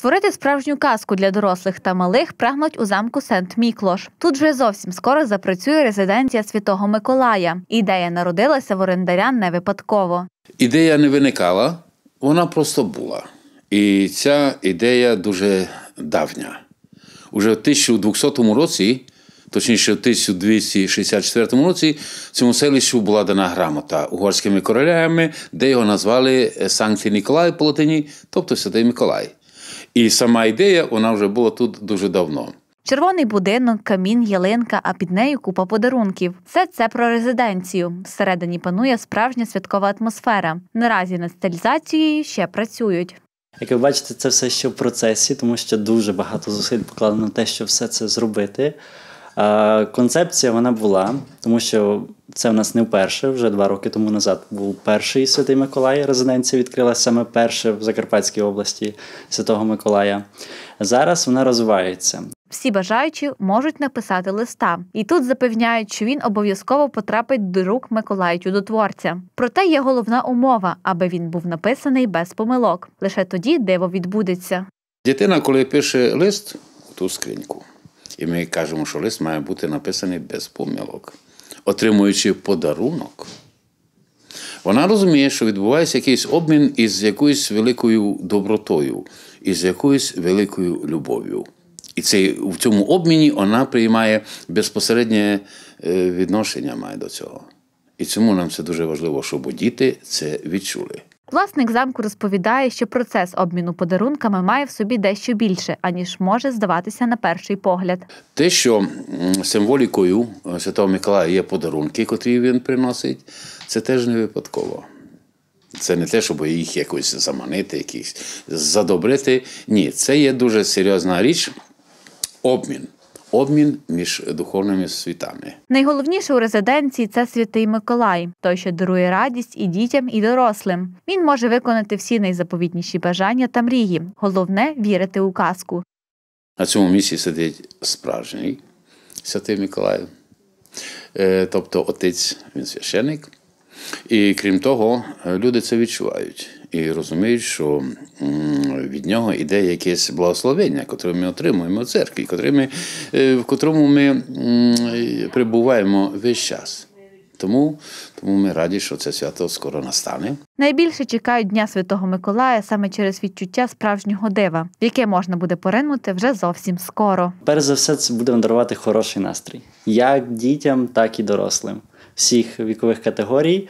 Створити справжню казку для дорослих та малих прагнуть у замку Сент Міклош. Тут вже зовсім скоро запрацює резиденція Святого Миколая. Ідея народилася в орендаря не випадково. Ідея не виникала, вона просто була. І ця ідея дуже давня. Уже в 1200 році, точніше в 1264 році, цьому селищу була дана грамота угорськими королями, де його назвали Санкт Ніколай по латині, тобто Святий Миколай. І сама ідея вона вже була тут дуже давно. Червоний будинок, камін, ялинка, а під нею купа подарунків. Все це про резиденцію. Всередині панує справжня святкова атмосфера. Наразі над стилізацією ще працюють. Як ви бачите, це все ще в процесі, тому що дуже багато зусиль покладено на те, щоб все це зробити. Концепція вона була, тому що це в нас не вперше, вже два роки тому назад був перший Святий Миколай. Резиденція відкрилася саме перше в Закарпатській області Святого Миколая. Зараз вона розвивається. Всі бажаючі можуть написати листа, і тут запевняють, що він обов'язково потрапить до рук Миколая Чудотворця. Проте є головна умова, аби він був написаний без помилок. Лише тоді диво відбудеться. Дитина, коли пише лист, у ту скриньку. І ми кажемо, що лист має бути написаний без помилок, отримуючи подарунок. Вона розуміє, що відбувається якийсь обмін із якоюсь великою добротою, із якоюсь великою любов'ю. І цей, в цьому обміні вона приймає безпосереднє е, відношення має до цього. І цьому нам це дуже важливо, щоб діти це відчули. Власник замку розповідає, що процес обміну подарунками має в собі дещо більше, аніж може здаватися на перший погляд. Те, що символікою е, Святого Миколая є подарунки, котрі він приносить, це теж не випадково. Це не те, щоб їх якось заманити, якісь задобрити. Ні, це є дуже серйозна річ обмін обмін між духовними світами. Найголовніше у резиденції це святий Миколай, той, що дарує радість і дітям, і дорослим. Він може виконати всі найзаповітніші бажання та мрії. Головне вірити у казку. На цьому місці сидить справжній святий Миколай, е, тобто отець, він священик. І крім того, люди це відчувають і розуміють, що від нього іде якесь благословення, котре ми отримуємо в церкві, котре ми, е, в котрому ми перебуваємо весь час. Тому тому ми раді, що це свято скоро настане. Найбільше чекають Дня Святого Миколая саме через відчуття справжнього дива, в яке можна буде поринути вже зовсім скоро. Перш за все, це буде дарувати хороший настрій як дітям, так і дорослим всіх вікових категорій.